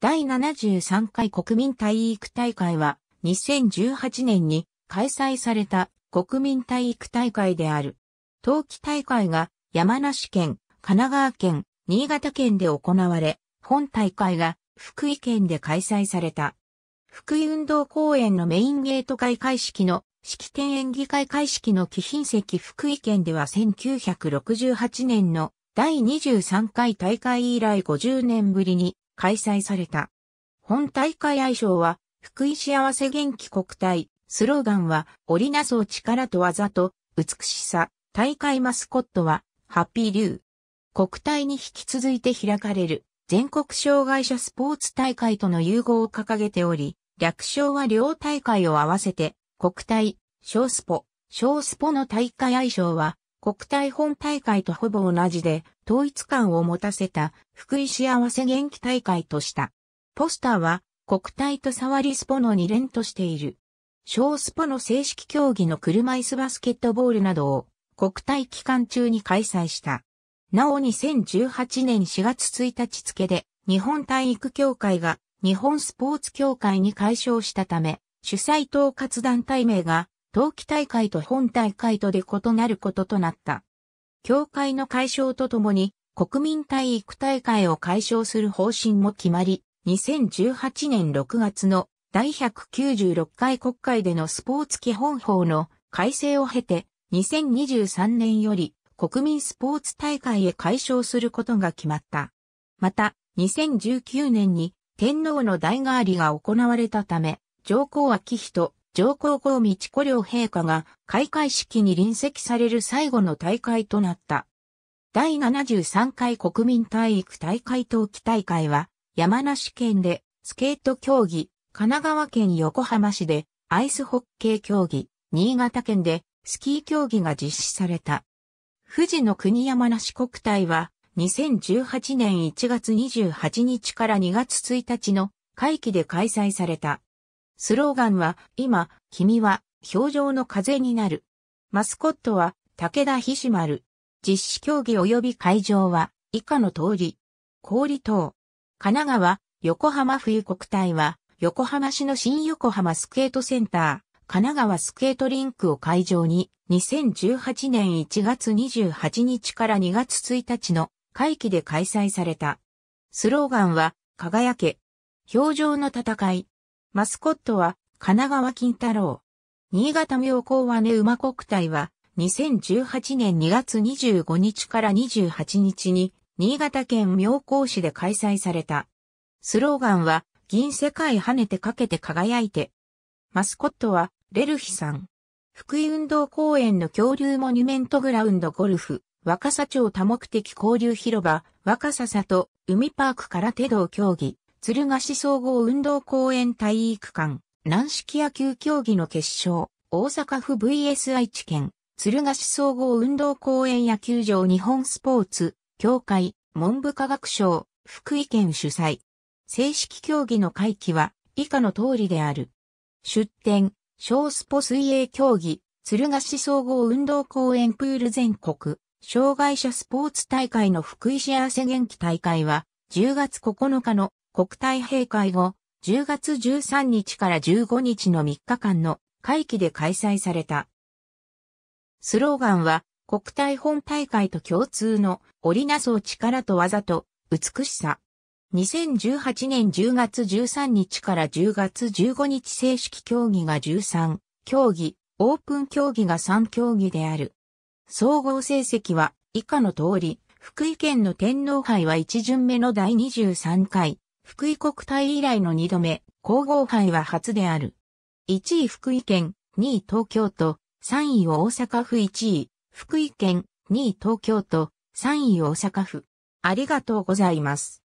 第73回国民体育大会は2018年に開催された国民体育大会である。冬季大会が山梨県、神奈川県、新潟県で行われ、本大会が福井県で開催された。福井運動公園のメインゲート開会式の式典演技会開式の貴賓席福井県では1968年の第23回大会以来50年ぶりに開催された。本大会愛称は、福井幸せ元気国体、スローガンは、織りなそう力と技と、美しさ、大会マスコットは、ハッピーリュー。国体に引き続いて開かれる、全国障害者スポーツ大会との融合を掲げており、略称は両大会を合わせて、国体、小スポ、小スポの大会愛称は、国体本大会とほぼ同じで統一感を持たせた福井幸せ元気大会とした。ポスターは国体とサワリスポの2連としている。小スポの正式競技の車椅子バスケットボールなどを国体期間中に開催した。なお2018年4月1日付で日本体育協会が日本スポーツ協会に解消したため主催統括団体名が冬季大会と本大会とで異なることとなった。協会の解消とともに、国民体育大会を解消する方針も決まり、2018年6月の第196回国会でのスポーツ基本法の改正を経て、2023年より国民スポーツ大会へ解消することが決まった。また、2019年に天皇の代替わりが行われたため、上皇明人、上皇后美智子両陛下が開会式に臨席される最後の大会となった。第73回国民体育大会冬季大会は山梨県でスケート競技、神奈川県横浜市でアイスホッケー競技、新潟県でスキー競技が実施された。富士の国山梨国体は2018年1月28日から2月1日の会期で開催された。スローガンは、今、君は、表情の風になる。マスコットは、武田ひし丸。実施競技及び会場は、以下の通り。氷等。神奈川、横浜冬国体は、横浜市の新横浜スケートセンター、神奈川スケートリンクを会場に、2018年1月28日から2月1日の会期で開催された。スローガンは、輝け。表情の戦い。マスコットは、神奈川金太郎。新潟妙高和根馬国体は、2018年2月25日から28日に、新潟県妙高市で開催された。スローガンは、銀世界跳ねてかけて輝いて。マスコットは、レルヒさん。福井運動公園の恐竜モニュメントグラウンドゴルフ、若狭町多目的交流広場、若狭里、海パークから手道競技、鶴ヶ市総合運動公園体育館、軟式野球競技の決勝、大阪府 VS 愛知県、鶴ヶ市総合運動公園野球場日本スポーツ、協会、文部科学省、福井県主催。正式競技の会期は以下の通りである。出展、小スポ水泳競技、鶴ヶ市総合運動公園プール全国、障害者スポーツ大会の福井幸せ元気大会は、10月9日の国体閉会後、10月13日から15日の3日間の会期で開催された。スローガンは、国体本大会と共通の織りなそう力と技と美しさ。2018年10月13日から10月15日正式競技が13競技、オープン競技が3競技である。総合成績は以下の通り、福井県の天皇杯は1巡目の第23回、福井国体以来の2度目、皇后杯は初である。1位福井県、2位東京都、3位大阪府1位、福井県、2位東京都、3位大阪府。ありがとうございます。